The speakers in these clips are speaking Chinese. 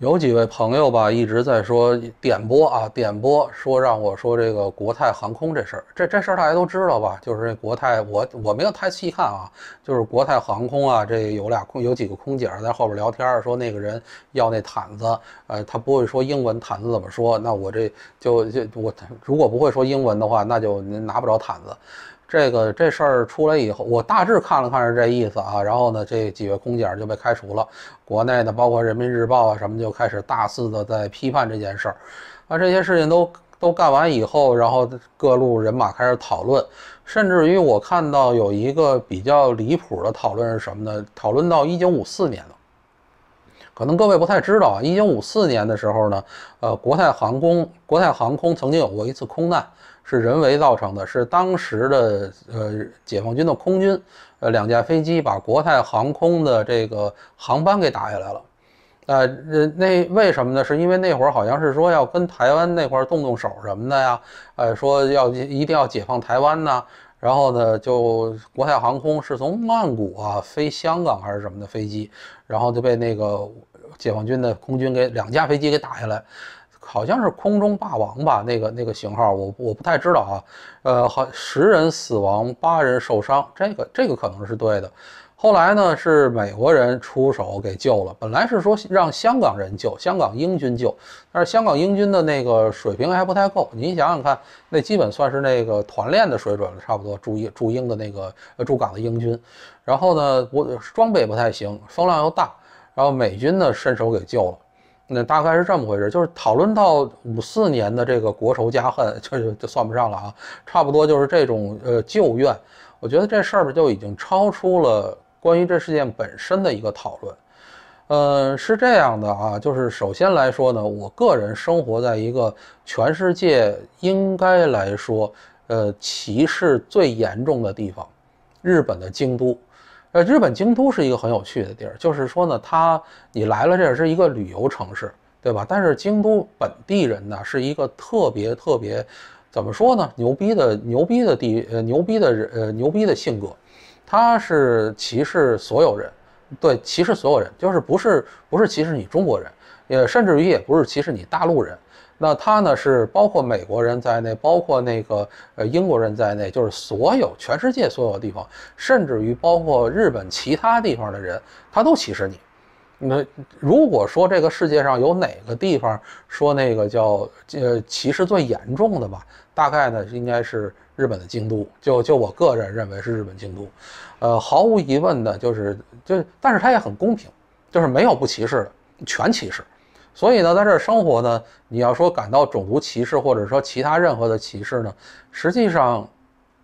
有几位朋友吧一直在说点播啊点播，说让我说这个国泰航空这事儿，这这事儿大家都知道吧？就是这国泰，我我没有太细看啊，就是国泰航空啊，这有俩空有几个空姐在后边聊天儿，说那个人要那毯子，呃，他不会说英文，毯子怎么说？那我这就就我如果不会说英文的话，那就拿不着毯子。这个这事儿出来以后，我大致看了看是这意思啊。然后呢，这几位空姐就被开除了。国内的包括人民日报啊什么就开始大肆的在批判这件事儿。那这些事情都都干完以后，然后各路人马开始讨论。甚至于我看到有一个比较离谱的讨论是什么呢？讨论到1954年了。可能各位不太知道啊，1954年的时候呢，呃，国泰航空国泰航空曾经有过一次空难。是人为造成的，是当时的呃解放军的空军，呃两架飞机把国泰航空的这个航班给打下来了，呃，那为什么呢？是因为那会儿好像是说要跟台湾那块儿动动手什么的呀，呃说要一定要解放台湾呢，然后呢就国泰航空是从曼谷啊飞香港还是什么的飞机，然后就被那个解放军的空军给两架飞机给打下来。好像是空中霸王吧，那个那个型号，我我不太知道啊。呃，好，十人死亡，八人受伤，这个这个可能是对的。后来呢，是美国人出手给救了。本来是说让香港人救，香港英军救，但是香港英军的那个水平还不太够。您想想看，那基本算是那个团练的水准了，差不多驻英驻英的那个驻港的英军。然后呢，我装备不太行，风浪又大，然后美军呢伸手给救了。那大概是这么回事，就是讨论到五四年的这个国仇家恨，就就算不上了啊，差不多就是这种呃旧怨。我觉得这事儿就已经超出了关于这事件本身的一个讨论。呃，是这样的啊，就是首先来说呢，我个人生活在一个全世界应该来说呃歧视最严重的地方，日本的京都。呃，日本京都是一个很有趣的地儿，就是说呢，它你来了这儿是一个旅游城市，对吧？但是京都本地人呢，是一个特别特别，怎么说呢？牛逼的牛逼的地，呃，牛逼的人，呃，牛逼的性格，他是歧视所有人，对歧视所有人，就是不是不是歧视你中国人，呃，甚至于也不是歧视你大陆人。那他呢是包括美国人在内，包括那个呃英国人在内，就是所有全世界所有地方，甚至于包括日本其他地方的人，他都歧视你。那如果说这个世界上有哪个地方说那个叫呃歧视最严重的吧，大概呢应该是日本的京都。就就我个人认为是日本京都。呃，毫无疑问的就是就，但是他也很公平，就是没有不歧视，的，全歧视。所以呢，在这儿生活呢，你要说感到种族歧视或者说其他任何的歧视呢，实际上，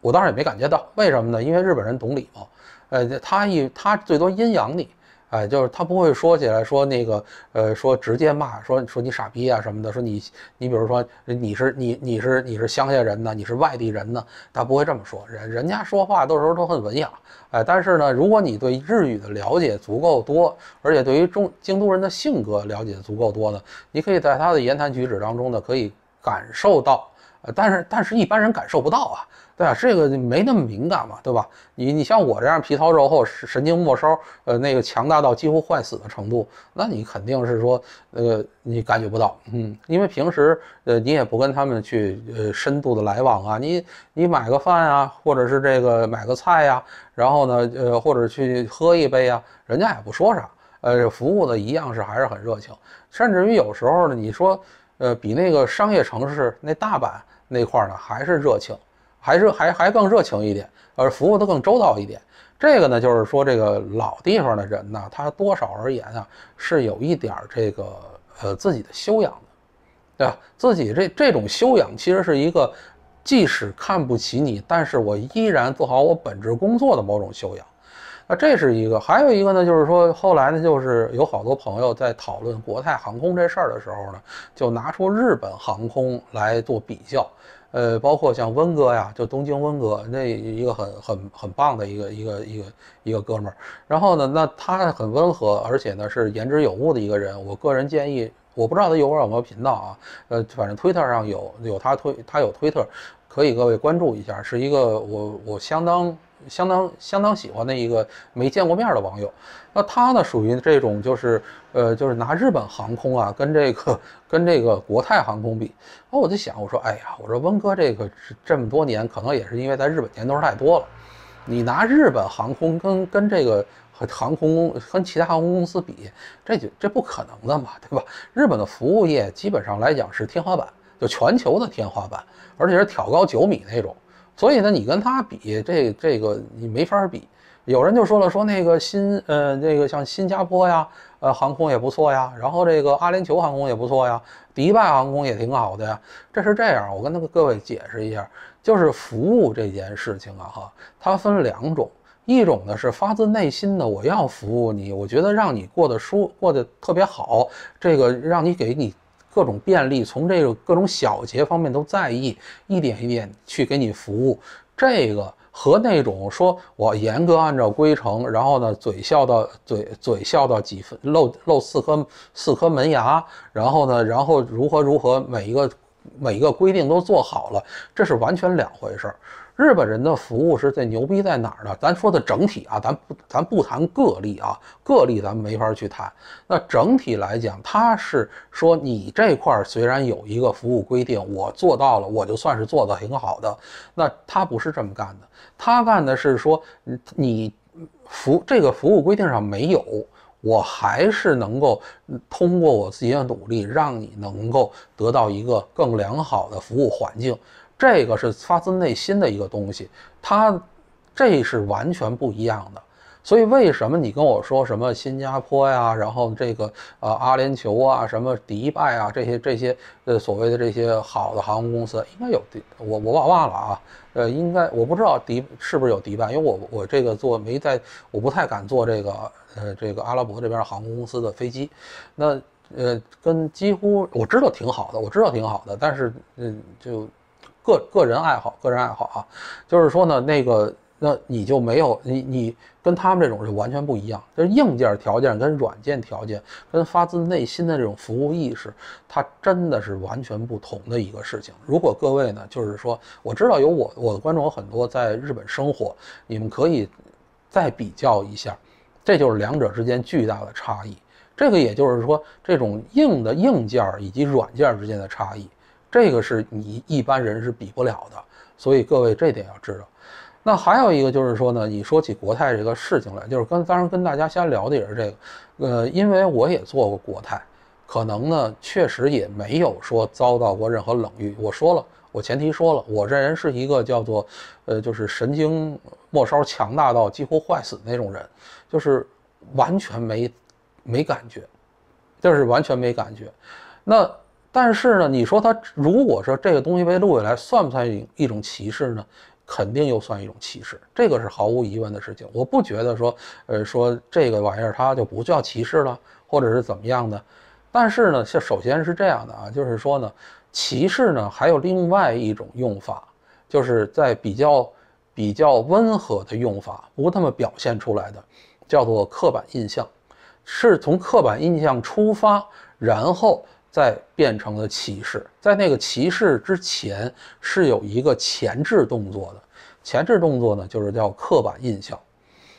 我当时也没感觉到。为什么呢？因为日本人懂礼貌，呃，他一他最多阴阳你。哎，就是他不会说起来说那个，呃，说直接骂，说说你傻逼啊什么的，说你你比如说你是你你是你是乡下人呢，你是外地人呢，他不会这么说。人人家说话到时候都很文雅。哎，但是呢，如果你对日语的了解足够多，而且对于中京都人的性格了解足够多呢，你可以在他的言谈举止当中呢可以感受到。但是但是一般人感受不到啊。对啊，这个没那么敏感嘛，对吧？你你像我这样皮糙肉厚、神神经末梢呃那个强大到几乎坏死的程度，那你肯定是说那个你感觉不到，嗯，因为平时呃你也不跟他们去呃深度的来往啊，你你买个饭啊，或者是这个买个菜呀，然后呢呃或者去喝一杯啊，人家也不说啥，呃服务的一样是还是很热情，甚至于有时候呢，你说呃比那个商业城市那大阪那块呢还是热情。还是还还更热情一点，而服务的更周到一点。这个呢，就是说这个老地方的人呢，他多少而言啊，是有一点儿这个呃自己的修养的，对吧？自己这这种修养其实是一个，即使看不起你，但是我依然做好我本职工作的某种修养。那这是一个，还有一个呢，就是说后来呢，就是有好多朋友在讨论国泰航空这事儿的时候呢，就拿出日本航空来做比较。呃，包括像温哥呀，就东京温哥那一个很很很棒的一个一个一个一个哥们儿，然后呢，那他很温和，而且呢是言之有物的一个人。我个人建议，我不知道他有不有没有频道啊，呃，反正 Twitter 上有有他推，他有 Twitter，可以各位关注一下，是一个我我相当。相当相当喜欢的一个没见过面的网友，那他呢属于这种就是呃就是拿日本航空啊跟这个 跟这个国泰航空比，后我就想我说哎呀我说温哥这个这么多年可能也是因为在日本年头太多了，你拿日本航空跟跟这个和航空跟其他航空公司比，这就这不可能的嘛对吧？日本的服务业基本上来讲是天花板，就全球的天花板，而且是挑高九米那种。所以呢，你跟他比，这这个你没法比。有人就说了，说那个新，呃，那个像新加坡呀，呃，航空也不错呀，然后这个阿联酋航空也不错呀，迪拜航空也挺好的呀。这是这样，我跟那个各位解释一下，就是服务这件事情啊，哈，它分两种，一种呢是发自内心的，我要服务你，我觉得让你过得舒，过得特别好，这个让你给你。各种便利，从这个各种小节方面都在意，一点一点去给你服务。这个和那种说我严格按照规程，然后呢嘴笑到嘴嘴笑到几分露露四颗四颗门牙，然后呢然后如何如何每一个每一个规定都做好了，这是完全两回事儿。日本人的服务是最牛逼在哪儿呢？咱说的整体啊，咱不咱不谈个例啊，个例咱们没法去谈。那整体来讲，他是说你这块虽然有一个服务规定，我做到了，我就算是做的挺好的。那他不是这么干的，他干的是说你你服这个服务规定上没有，我还是能够通过我自己的努力，让你能够得到一个更良好的服务环境。这个是发自内心的一个东西，它这是完全不一样的。所以为什么你跟我说什么新加坡呀，然后这个呃阿联酋啊，什么迪拜啊，这些这些呃所谓的这些好的航空公司，应该有迪我我忘忘了啊，呃应该我不知道迪是不是有迪拜，因为我我这个坐没在，我不太敢坐这个呃这个阿拉伯这边航空公司的飞机。那呃跟几乎我知道挺好的，我知道挺好的，但是嗯就。个个人爱好，个人爱好啊，就是说呢，那个那你就没有你你跟他们这种是完全不一样，就是硬件条件跟软件条件跟发自内心的这种服务意识，它真的是完全不同的一个事情。如果各位呢，就是说我知道有我我的观众有很多在日本生活，你们可以再比较一下，这就是两者之间巨大的差异。这个也就是说，这种硬的硬件以及软件之间的差异。这个是你一般人是比不了的，所以各位这点要知道。那还有一个就是说呢，你说起国泰这个事情来，就是跟当然跟大家先聊的也是这个，呃，因为我也做过国泰，可能呢确实也没有说遭到过任何冷遇。我说了，我前提说了，我这人是一个叫做，呃，就是神经末梢强大到几乎坏死那种人，就是完全没没感觉，就是完全没感觉。那。但是呢，你说他如果说这个东西被录下来，算不算一种歧视呢？肯定又算一种歧视，这个是毫无疑问的事情。我不觉得说，呃，说这个玩意儿它就不叫歧视了，或者是怎么样的。但是呢，像首先是这样的啊，就是说呢，歧视呢还有另外一种用法，就是在比较比较温和的用法，不那么表现出来的，叫做刻板印象，是从刻板印象出发，然后。再变成了歧视，在那个歧视之前是有一个前置动作的，前置动作呢就是叫刻板印象。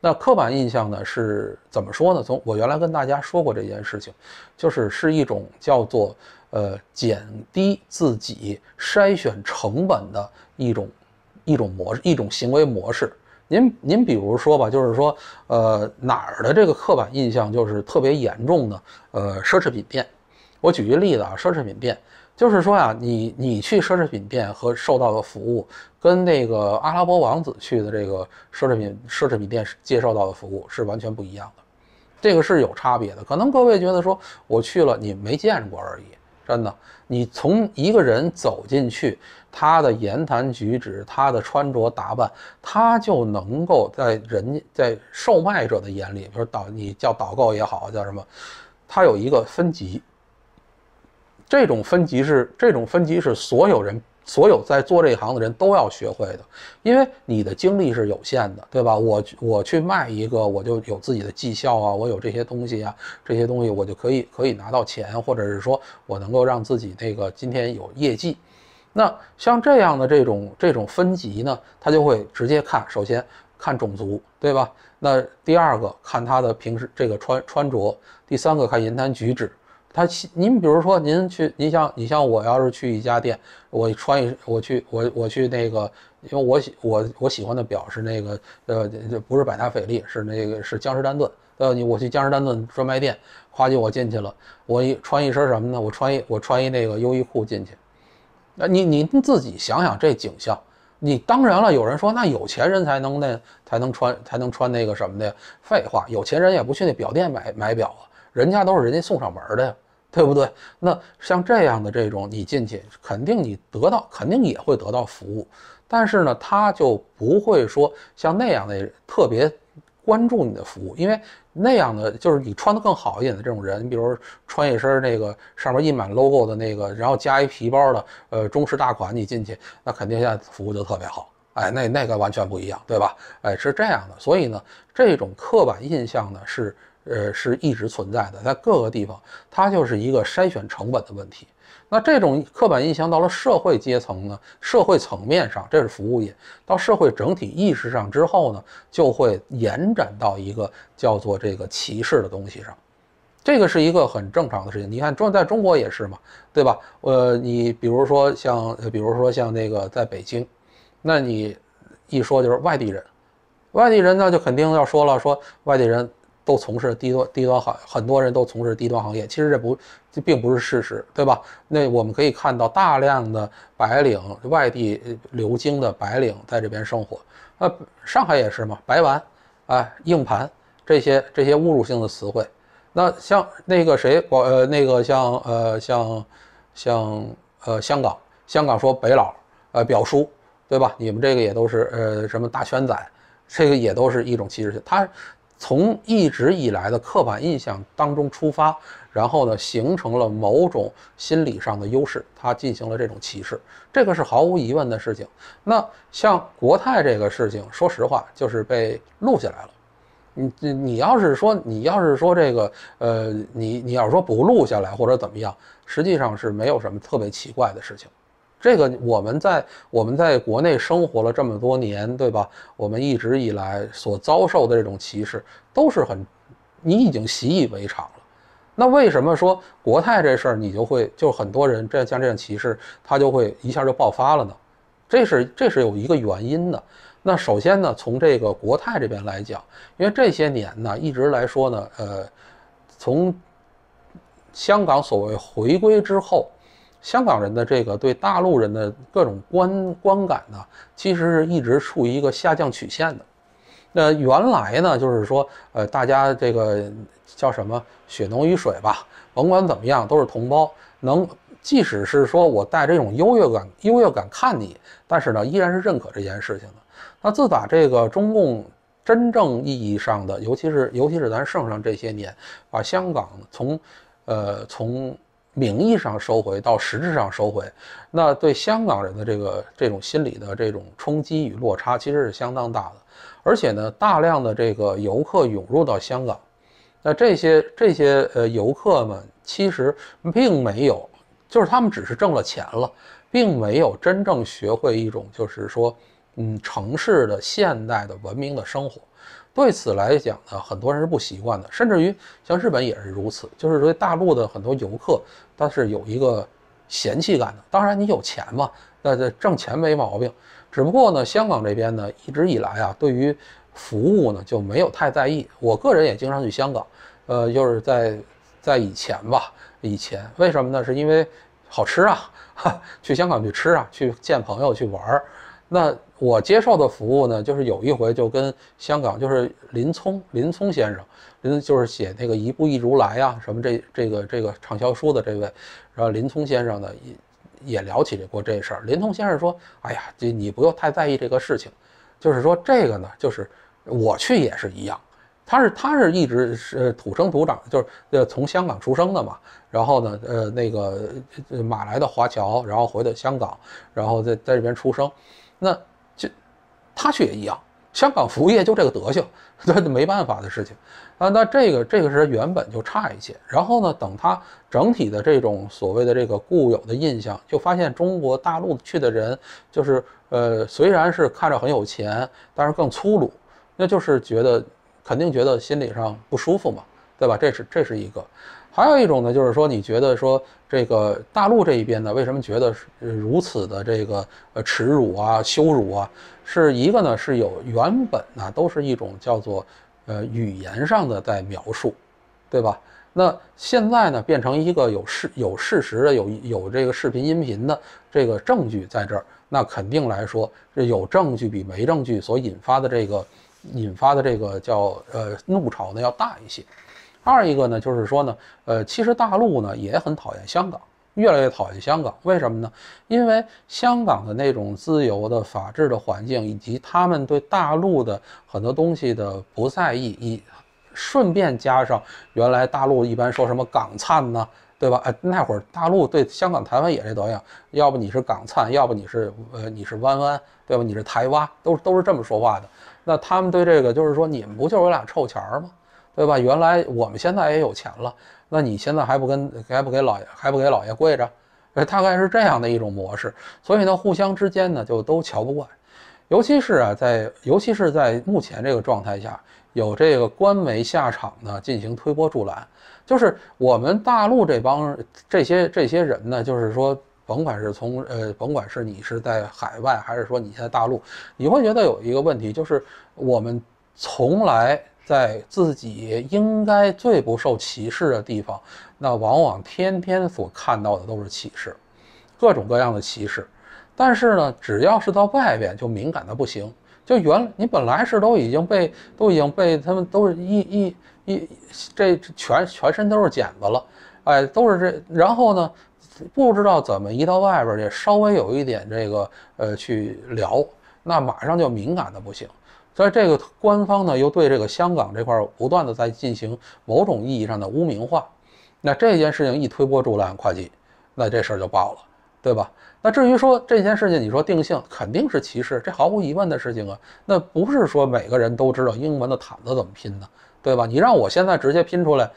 那刻板印象呢是怎么说呢？从我原来跟大家说过这件事情，就是是一种叫做呃减低自己筛选成本的一种一种模式一种行为模式。您您比如说吧，就是说呃哪儿的这个刻板印象就是特别严重呢？呃奢侈品店。我举个例子啊，奢侈品店就是说啊，你你去奢侈品店和受到的服务，跟那个阿拉伯王子去的这个奢侈品奢侈品店接受到的服务是完全不一样的，这个是有差别的。可能各位觉得说我去了你没见过而已，真的，你从一个人走进去，他的言谈举止、他的穿着打扮，他就能够在人家在售卖者的眼里，比如导你叫导购也好，叫什么，他有一个分级。这种分级是这种分级是所有人所有在做这一行的人都要学会的，因为你的精力是有限的，对吧？我我去卖一个，我就有自己的绩效啊，我有这些东西啊，这些东西我就可以可以拿到钱，或者是说我能够让自己那个今天有业绩。那像这样的这种这种分级呢，他就会直接看，首先看种族，对吧？那第二个看他的平时这个穿穿着，第三个看言谈举止。他，您比如说，您去，您像，你像，我要是去一家店，我穿一，我去，我我去那个，因为我喜我我喜欢的表是那个，呃，这不是百达翡丽，是那个是江诗丹顿，呃，你我去江诗丹顿专卖店，夸唧我进去了，我一穿一身什么呢？我穿一我穿一那个优衣库进去，那你您自己想想这景象，你当然了，有人说那有钱人才能那才能穿才能穿那个什么的，废话，有钱人也不去那表店买买表啊。人家都是人家送上门的呀，对不对？那像这样的这种，你进去肯定你得到，肯定也会得到服务。但是呢，他就不会说像那样的特别关注你的服务，因为那样的就是你穿的更好一点的这种人，你比如穿一身那个上面印满 logo 的那个，然后加一皮包的，呃，中式大款，你进去，那肯定现在服务就特别好。哎，那那个完全不一样，对吧？哎，是这样的，所以呢，这种刻板印象呢是。呃，是一直存在的，在各个地方，它就是一个筛选成本的问题。那这种刻板印象到了社会阶层呢，社会层面上，这是服务业到社会整体意识上之后呢，就会延展到一个叫做这个歧视的东西上。这个是一个很正常的事情。你看中在中国也是嘛，对吧？呃，你比如说像，比如说像那个在北京，那你一说就是外地人，外地人那就肯定要说了，说外地人。都从事低端低端行，很多人都从事低端行业，其实这不这并不是事实，对吧？那我们可以看到大量的白领，外地流经的白领在这边生活。那上海也是嘛，白玩啊，硬盘这些这些侮辱性的词汇。那像那个谁，广呃那个像呃像，像呃香港，香港说北佬，呃表叔，对吧？你们这个也都是呃什么大圈仔，这个也都是一种歧视性。他。从一直以来的刻板印象当中出发，然后呢，形成了某种心理上的优势，他进行了这种歧视，这个是毫无疑问的事情。那像国泰这个事情，说实话，就是被录下来了。你你你要是说你要是说这个，呃，你你要是说不录下来或者怎么样，实际上是没有什么特别奇怪的事情。这个我们在我们在国内生活了这么多年，对吧？我们一直以来所遭受的这种歧视，都是很你已经习以为常了。那为什么说国泰这事儿你就会就很多人这像这样歧视，他就会一下就爆发了呢？这是这是有一个原因的。那首先呢，从这个国泰这边来讲，因为这些年呢一直来说呢，呃，从香港所谓回归之后。香港人的这个对大陆人的各种观观感呢，其实是一直处于一个下降曲线的。那原来呢，就是说，呃，大家这个叫什么“血浓于水”吧，甭管怎么样，都是同胞，能即使是说我带这种优越感、优越感看你，但是呢，依然是认可这件事情的。那自打这个中共真正意义上的，尤其是尤其是咱圣上这些年，把香港从，呃，从名义上收回，到实质上收回，那对香港人的这个这种心理的这种冲击与落差，其实是相当大的。而且呢，大量的这个游客涌入到香港，那这些这些呃游客们其实并没有，就是他们只是挣了钱了，并没有真正学会一种就是说，嗯，城市的现代的文明的生活。对此来讲呢，很多人是不习惯的，甚至于像日本也是如此，就是说，大陆的很多游客，他是有一个嫌弃感的。当然，你有钱嘛，那这挣钱没毛病。只不过呢，香港这边呢，一直以来啊，对于服务呢就没有太在意。我个人也经常去香港，呃，就是在在以前吧，以前为什么呢？是因为好吃啊，去香港去吃啊，去见朋友去玩儿。那我接受的服务呢，就是有一回就跟香港就是林聪林聪先生，林就是写那个一步一如来啊什么这这个这个畅销书的这位，然后林聪先生呢也也聊起过这事儿。林聪先生说：“哎呀，这你不用太在意这个事情，就是说这个呢，就是我去也是一样。他是他是一直是土生土长，就是呃从香港出生的嘛。然后呢，呃那个马来的华侨，然后回到香港，然后在在这边出生。”那就他去也一样，香港服务业就这个德行，那没办法的事情啊。那这个这个是原本就差一些，然后呢，等他整体的这种所谓的这个固有的印象，就发现中国大陆去的人就是呃，虽然是看着很有钱，但是更粗鲁，那就是觉得肯定觉得心理上不舒服嘛，对吧？这是这是一个。还有一种呢，就是说，你觉得说这个大陆这一边呢，为什么觉得如此的这个呃耻辱啊、羞辱啊？是一个呢是有原本呢都是一种叫做呃语言上的在描述，对吧？那现在呢变成一个有事有事实的、有有这个视频音频的这个证据在这儿，那肯定来说，有证据比没证据所引发的这个引发的这个叫呃怒潮呢要大一些。二一个呢，就是说呢，呃，其实大陆呢也很讨厌香港，越来越讨厌香港。为什么呢？因为香港的那种自由的、法治的环境，以及他们对大陆的很多东西的不在意。以顺便加上，原来大陆一般说什么“港灿”呢，对吧？哎，那会儿大陆对香港、台湾也这德行，要不你是港灿，要不你是呃你是弯弯，对吧？你是台湾，都都是这么说话的。那他们对这个就是说，你们不就是有俩臭钱儿吗？对吧？原来我们现在也有钱了，那你现在还不跟还不给老爷还不给老爷跪着？呃，大概是这样的一种模式。所以呢，互相之间呢就都瞧不惯，尤其是啊，在尤其是在目前这个状态下，有这个官媒下场呢进行推波助澜，就是我们大陆这帮这些这些人呢，就是说，甭管是从呃，甭管是你是在海外还是说你在大陆，你会觉得有一个问题，就是我们从来。在自己应该最不受歧视的地方，那往往天天所看到的都是歧视，各种各样的歧视。但是呢，只要是到外边，就敏感的不行。就原你本来是都已经被都已经被他们都是一一一这全全身都是茧子了，哎，都是这。然后呢，不知道怎么一到外边去，稍微有一点这个呃去聊，那马上就敏感的不行。所以这个官方呢，又对这个香港这块不断的在进行某种意义上的污名化。那这件事情一推波助澜，跨境，那这事儿就爆了，对吧？那至于说这件事情，你说定性肯定是歧视，这毫无疑问的事情啊。那不是说每个人都知道英文的毯子怎么拼呢，对吧？你让我现在直接拼出来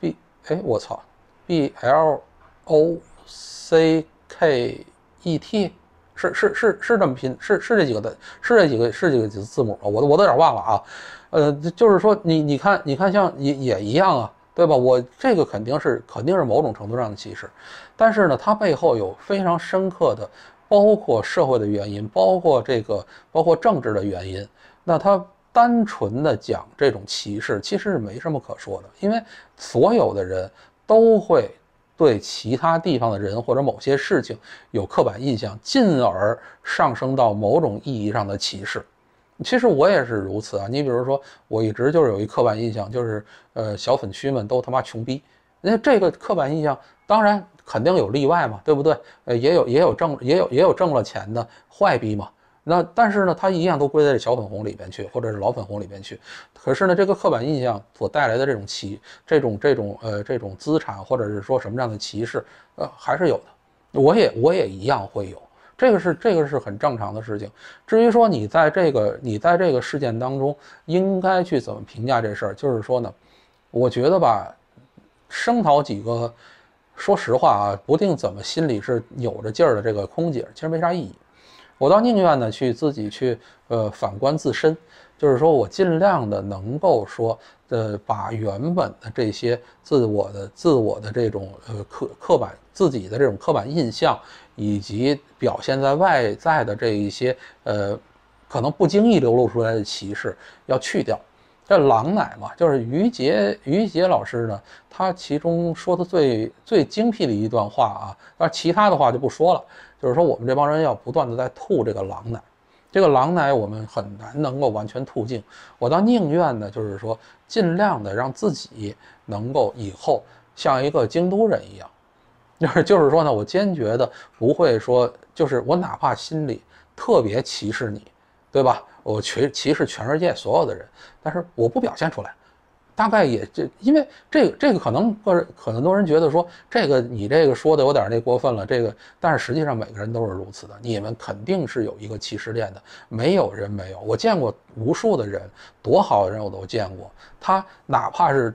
，b，哎，我操，b l o c k e t。是是是是这么拼，是是这几个的，是这几个是几个字字母啊？我我有点忘了啊。呃，就是说你你看你看，像也也一样啊，对吧？我这个肯定是肯定是某种程度上的歧视，但是呢，它背后有非常深刻的，包括社会的原因，包括这个包括政治的原因。那它单纯的讲这种歧视，其实是没什么可说的，因为所有的人都会。对其他地方的人或者某些事情有刻板印象，进而上升到某种意义上的歧视。其实我也是如此啊。你比如说，我一直就是有一刻板印象，就是呃，小粉区们都他妈穷逼。那这个刻板印象当然肯定有例外嘛，对不对？呃，也有也有挣也有也有挣了钱的坏逼嘛。那但是呢，他一样都归在这小粉红里边去，或者是老粉红里边去。可是呢，这个刻板印象所带来的这种歧，这种这种呃这种资产，或者是说什么样的歧视，呃还是有的。我也我也一样会有，这个是这个是很正常的事情。至于说你在这个你在这个事件当中应该去怎么评价这事儿，就是说呢，我觉得吧，声讨几个，说实话啊，不定怎么心里是有着劲儿的这个空姐，其实没啥意义。我倒宁愿呢去自己去，呃，反观自身，就是说我尽量的能够说，呃，把原本的这些自我的自我的这种呃刻刻板自己的这种刻板印象，以及表现在外在的这一些呃，可能不经意流露出来的歧视要去掉。这狼奶嘛，就是于杰于杰老师呢，他其中说的最最精辟的一段话啊，但其他的话就不说了。就是说我们这帮人要不断的在吐这个狼奶，这个狼奶我们很难能够完全吐净。我倒宁愿呢，就是说尽量的让自己能够以后像一个京都人一样，就是就是说呢，我坚决的不会说，就是我哪怕心里特别歧视你。对吧？我歧歧视全世界所有的人，但是我不表现出来。大概也就因为这个，这个可能个人可能多人觉得说这个你这个说的有点那过分了，这个但是实际上每个人都是如此的，你们肯定是有一个歧视链的，没有人没有，我见过无数的人，多好的人我都见过，他哪怕是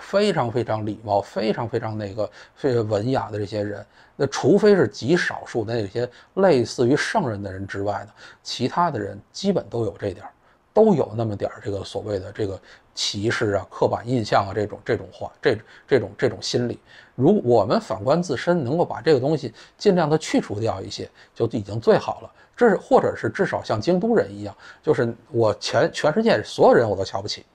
非常非常礼貌、非常非常那个、非文雅的这些人，那除非是极少数那些类似于圣人的人之外呢，其他的人基本都有这点。都有那么点儿这个所谓的这个歧视啊、刻板印象啊这种这种话，这这种这种心理。如我们反观自身，能够把这个东西尽量的去除掉一些，就已经最好了。这是或者是至少像京都人一样，就是我全全世界所有人我都瞧不起，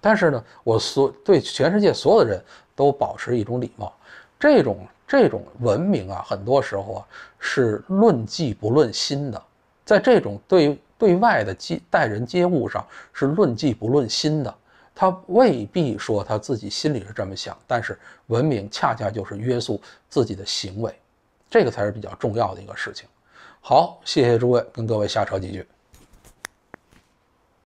但是呢，我所对全世界所有的人都保持一种礼貌，这种这种文明啊，很多时候啊是论迹不论心的，在这种对。对外的接待人接物上是论迹不论心的，他未必说他自己心里是这么想，但是文明恰恰就是约束自己的行为，这个才是比较重要的一个事情。好，谢谢诸位，跟各位瞎扯几句。